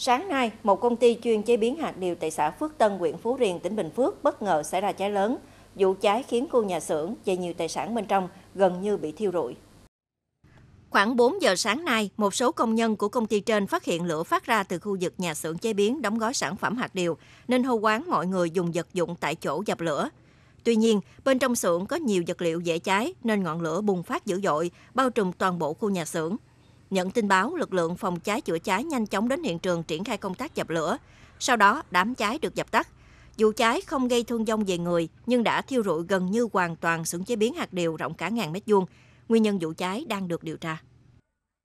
Sáng nay, một công ty chuyên chế biến hạt điều tại xã Phước Tân, huyện Phú Riềng, tỉnh Bình Phước bất ngờ xảy ra cháy lớn. Vụ cháy khiến khu nhà xưởng và nhiều tài sản bên trong gần như bị thiêu rụi. Khoảng 4 giờ sáng nay, một số công nhân của công ty trên phát hiện lửa phát ra từ khu vực nhà xưởng chế biến đóng gói sản phẩm hạt điều, nên hô quán mọi người dùng vật dụng tại chỗ dập lửa. Tuy nhiên, bên trong xưởng có nhiều vật liệu dễ cháy nên ngọn lửa bùng phát dữ dội, bao trùm toàn bộ khu nhà xưởng. Nhận tin báo, lực lượng phòng cháy chữa cháy nhanh chóng đến hiện trường triển khai công tác dập lửa. Sau đó, đám cháy được dập tắt. Dù cháy không gây thương vong về người nhưng đã thiêu rụi gần như hoàn toàn xưởng chế biến hạt điều rộng cả ngàn mét vuông. Nguyên nhân vụ cháy đang được điều tra.